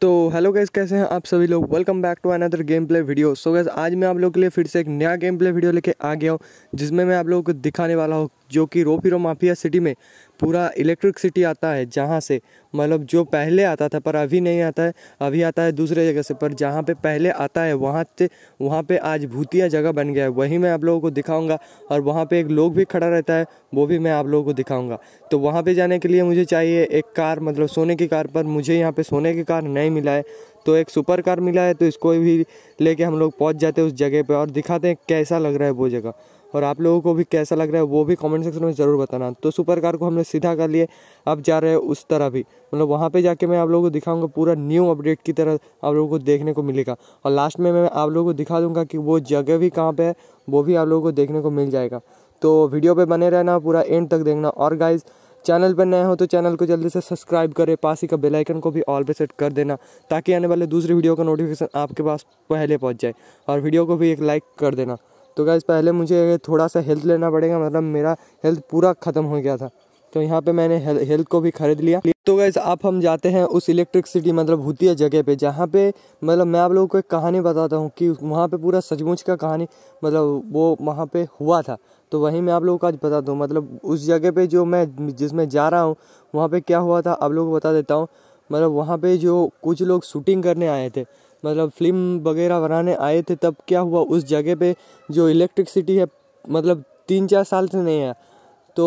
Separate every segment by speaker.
Speaker 1: तो hello guys कैसे हैं आप सभी लोग welcome back to another game play video so guys आज मैं आप लोगों के लिए फिर से एक नया गेम प्ले वीडियो लेके आ गया हूँ जिसमें मैं आप लोगों को दिखाने वाला हूँ जो कि रोपीरो माफिया सिटी में पूरा इलेक्ट्रिकसिटी आता है जहाँ से मतलब जो पहले आता था पर अभी नहीं आता है अभी आता है दूसरे जगह से पर जहाँ पे पहले आता है वहाँ से वहाँ पे आज भूतिया जगह बन गया है वही मैं आप लोगों को दिखाऊंगा और वहाँ पे एक लोग भी खड़ा रहता है वो भी मैं आप लोगों को दिखाऊंगा तो वहाँ पे जाने के लिए मुझे चाहिए एक कार मतलब सोने की कार पर मुझे यहाँ पर सोने की कार नहीं मिला है तो एक सुपर कार मिला है तो इसको भी लेके हम लोग पहुँच जाते हैं उस जगह पर और दिखाते हैं कैसा लग रहा है वो जगह और आप लोगों को भी कैसा लग रहा है वो भी कमेंट सेक्शन में ज़रूर बताना तो सुपर कार को हमने सीधा कर लिए अब जा रहे हैं उस तरह भी मतलब वहाँ पे जाके मैं आप लोगों को दिखाऊंगा पूरा न्यू अपडेट की तरह आप लोगों को देखने को मिलेगा और लास्ट में मैं आप लोगों को दिखा दूँगा कि वो जगह भी कहाँ पर है वो भी आप लोगों को देखने को मिल जाएगा तो वीडियो पर बने रहना पूरा एंड तक देखना और गाइज़ चैनल पर नए हो तो चैनल को जल्दी से सब्सक्राइब करें पास ही का बेल आइकन को भी ऑल पे सेट कर देना ताकि आने वाले दूसरे वीडियो का नोटिफिकेशन आपके पास पहले पहुंच जाए और वीडियो को भी एक लाइक कर देना तो गैस पहले मुझे थोड़ा सा हेल्थ लेना पड़ेगा मतलब मेरा हेल्थ पूरा ख़त्म हो गया था तो यहाँ पे मैंने हेल्थ को भी खरीद लिया तो गैस आप हम जाते हैं उस इलेक्ट्रिक सिटी मतलब भूतिया जगह पे जहाँ पे मतलब मैं आप लोगों को एक कहानी बताता हूँ कि वहाँ पे पूरा सचमुच का कहानी मतलब वो वहाँ पे हुआ था तो वहीं मैं आप लोगों को आज बताता हूँ मतलब उस जगह पे जो मैं जिसमें जा रहा हूँ वहाँ पर क्या हुआ था आप लोगों को बता देता हूँ मतलब वहाँ पर जो कुछ लोग शूटिंग करने आए थे मतलब फिल्म वगैरह बनाने आए थे तब क्या हुआ उस जगह पे जो इलेक्ट्रिसिटी है मतलब तीन चार साल से नहीं है तो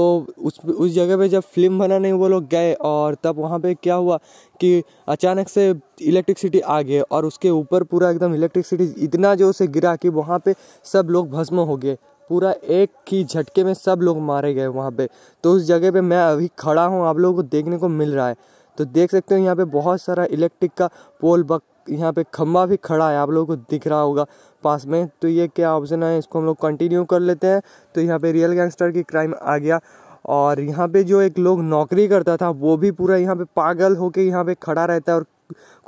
Speaker 1: उस उस जगह पे जब फिल्म बनाने वो लोग गए और तब वहाँ पे क्या हुआ कि अचानक से इलेक्ट्रिसिटी आ गई और उसके ऊपर पूरा एकदम इलेक्ट्रिसिटी इतना जो से गिरा कि वहाँ पे सब लोग भस्म हो गए पूरा एक ही झटके में सब लोग मारे गए वहाँ पे तो उस जगह पे मैं अभी खड़ा हूँ आप लोगों को देखने को मिल रहा है तो देख सकते हो यहाँ पे बहुत सारा इलेक्ट्रिक का पोल बक यहाँ पे खम्बा भी खड़ा है आप लोगों को दिख रहा होगा पास में तो ये क्या ऑप्शन है इसको हम लोग कंटिन्यू कर लेते हैं तो यहाँ पे रियल गैंगस्टर की क्राइम आ गया और यहाँ पे जो एक लोग नौकरी करता था वो भी पूरा यहाँ पे पागल होके यहाँ पे खड़ा रहता है और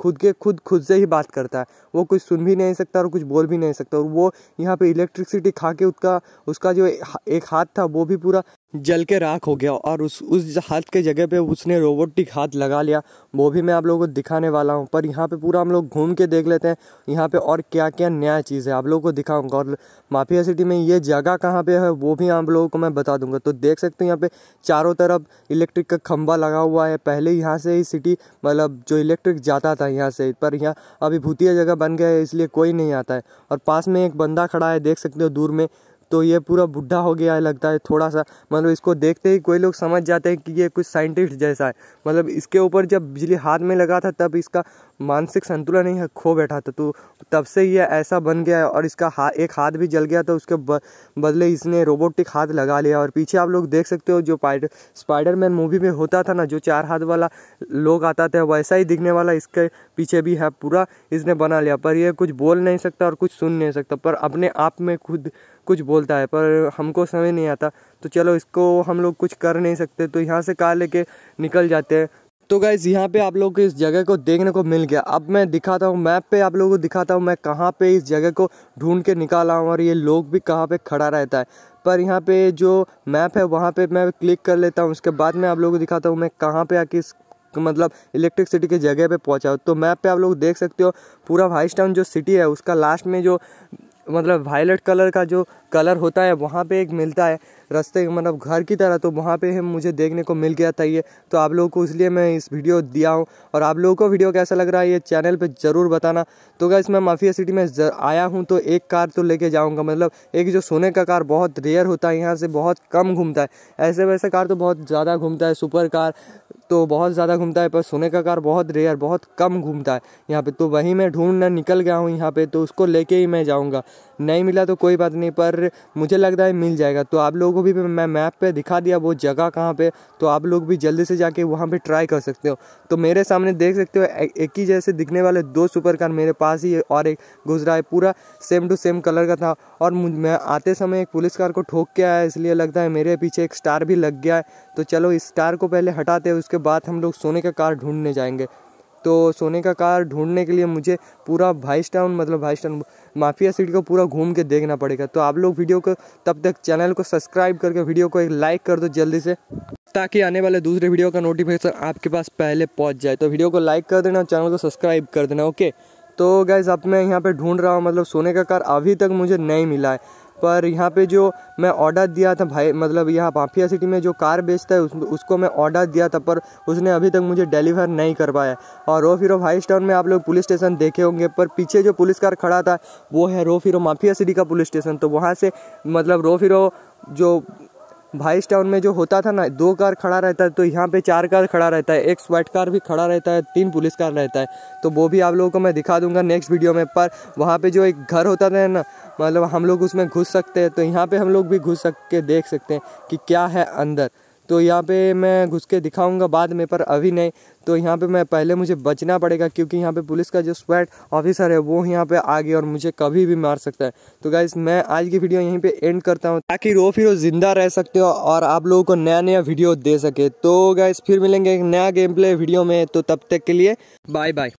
Speaker 1: खुद के खुद खुद से ही बात करता है वो कुछ सुन भी नहीं सकता और कुछ बोल भी नहीं सकता और वो यहाँ पे इलेक्ट्रिसिटी खा के उसका उसका जो एक हाथ था वो भी पूरा जल के राख हो गया और उस उस हाथ के जगह पे उसने रोबोटिक हाथ लगा लिया वो भी मैं आप लोगों को दिखाने वाला हूँ पर यहाँ पे पूरा हम लोग घूम के देख लेते हैं यहाँ पे और क्या क्या नया चीज़ है आप लोगों को दिखाऊंगा और माफिया सिटी में ये जगह कहाँ पे है वो भी आप लोगों को मैं बता दूंगा तो देख सकते हैं यहाँ पे चारों तरफ इलेक्ट्रिक का खम्बा लगा हुआ है पहले यहाँ से ही सिटी मतलब जो इलेक्ट्रिक जाता था यहाँ से पर यहाँ अभी भूतिया जगह बन गया है इसलिए कोई नहीं आता है और पास में एक बंदा खड़ा है देख सकते हो दूर में तो ये पूरा बुढ़ा हो गया है लगता है थोड़ा सा मतलब इसको देखते ही कोई लोग समझ जाते हैं कि ये कुछ साइंटिस्ट जैसा है मतलब इसके ऊपर जब बिजली हाथ में लगा था तब इसका मानसिक संतुलन ही खो बैठा था तो तब से ये ऐसा बन गया है और इसका हा, एक हाथ भी जल गया तो उसके ब, बदले इसने रोबोटिक हाथ लगा लिया और पीछे आप लोग देख सकते हो जो स्पाइडर स्पाइडरमैन मूवी में होता था ना जो चार हाथ वाला लोग आता था वैसा ही दिखने वाला इसके पीछे भी है पूरा इसने बना लिया पर यह कुछ बोल नहीं सकता और कुछ सुन नहीं सकता पर अपने आप में खुद कुछ बोलता है पर हमको समझ नहीं आता तो चलो इसको हम लोग कुछ कर नहीं सकते तो यहाँ से कार लेके निकल जाते हैं तो गाइज यहाँ पे आप लोग को इस जगह को देखने को मिल गया अब मैं दिखाता हूँ मैप पे आप लोगों को दिखाता हूँ मैं कहाँ पे इस जगह को ढूंढ के निकाला हूँ और ये लोग भी कहाँ पे खड़ा रहता है पर यहाँ पे जो मैप है वहाँ पे मैं क्लिक कर लेता हूँ उसके बाद में आप लोगों को दिखाता हूँ मैं कहाँ पे आके इस मतलब इलेक्ट्रिक सिटी के जगह पे पहुंचा तो मैप पे आप लोग देख सकते हो पूरा वाइस टाउन जो सिटी है उसका लास्ट में जो मतलब वायलेट कलर का जो कलर होता है वहाँ पे एक मिलता है रास्ते मतलब घर की तरह तो वहाँ पे मुझे देखने को मिल गया था ये तो आप लोगों को इसलिए मैं इस वीडियो दिया हूँ और आप लोगों को वीडियो कैसा लग रहा है ये चैनल पे ज़रूर बताना तो क्या मैं माफिया सिटी में आया हूँ तो एक कार तो लेके जाऊँगा मतलब एक जो सोने का कार बहुत रेयर होता है यहाँ से बहुत कम घूमता है ऐसे वैसे कार तो बहुत ज़्यादा घूमता है सुपर कार तो बहुत ज़्यादा घूमता है पर सोने का कार बहुत रेयर बहुत कम घूमता है यहाँ पे तो वहीं मैं ढूंढना निकल गया हूँ यहाँ पे तो उसको लेके ही मैं जाऊँगा नहीं मिला तो कोई बात नहीं पर मुझे लगता है मिल जाएगा तो आप लोगों को भी मैं मैप पे दिखा दिया वो जगह कहाँ पे तो आप लोग भी जल्दी से जाके वहाँ पे ट्राई कर सकते हो तो मेरे सामने देख सकते हो एक ही जैसे दिखने वाले दो सुपर कार मेरे पास ही और एक गुजरा है पूरा सेम टू सेम कलर का था और मैं आते समय एक पुलिस कार को ठोक के आया इसलिए लगता है मेरे पीछे एक स्टार भी लग गया है तो चलो इस स्टार को पहले हटाते हैं उसके बाद हम लोग सोने का कार ढूंढने जाएंगे तो सोने का कार ढूंढने के लिए मुझे पूरा भाइस टाउन मतलब भाइस टाउन माफिया सिटी को पूरा घूम के देखना पड़ेगा तो आप लोग वीडियो को तब तक चैनल को सब्सक्राइब करके वीडियो को एक लाइक कर दो जल्दी से ताकि आने वाले दूसरे वीडियो का नोटिफिकेशन आपके पास पहले पहुँच जाए तो वीडियो को लाइक कर देना चैनल को सब्सक्राइब कर देना ओके तो गैस अब मैं यहाँ पे ढूंढ रहा हूँ मतलब सोने का कार अभी तक मुझे नहीं मिला है पर यहाँ पे जो मैं ऑर्डर दिया था भाई मतलब यहाँ माफिया सिटी में जो कार बेचता है उस, उसको मैं ऑर्डर दिया था पर उसने अभी तक मुझे डिलीवर नहीं कर पाया और रो फिरो हाइस टाउन में आप लोग पुलिस स्टेशन देखे होंगे पर पीछे जो पुलिस कार खड़ा था वो है रो फिरो माफिया सिटी का पुलिस स्टेशन तो वहाँ से मतलब रो फिरो जो भाई टाउन में जो होता था ना दो कार खड़ा रहता है तो यहाँ पे चार कार खड़ा रहता है एक स्वेट कार भी खड़ा रहता है तीन पुलिस कार रहता है तो वो भी आप लोगों को मैं दिखा दूंगा नेक्स्ट वीडियो में पर वहाँ पे जो एक घर होता था ना मतलब हम लोग उसमें घुस सकते हैं तो यहाँ पे हम लोग भी घुस सक के देख सकते हैं कि क्या है अंदर तो यहाँ पे मैं घुस के दिखाऊँगा बाद में पर अभी नहीं तो यहाँ पे मैं पहले मुझे बचना पड़ेगा क्योंकि यहाँ पे पुलिस का जो स्वेट ऑफिसर है वो यहाँ पे आ गया और मुझे कभी भी मार सकता है तो गाइज मैं आज की वीडियो यहीं पे एंड करता हूँ ताकि रो फिर जिंदा रह सकते हो और आप लोगों को नया नया वीडियो दे सके तो गाइज फिर मिलेंगे एक नया गेम प्ले वीडियो में तो तब तक के लिए बाय बाय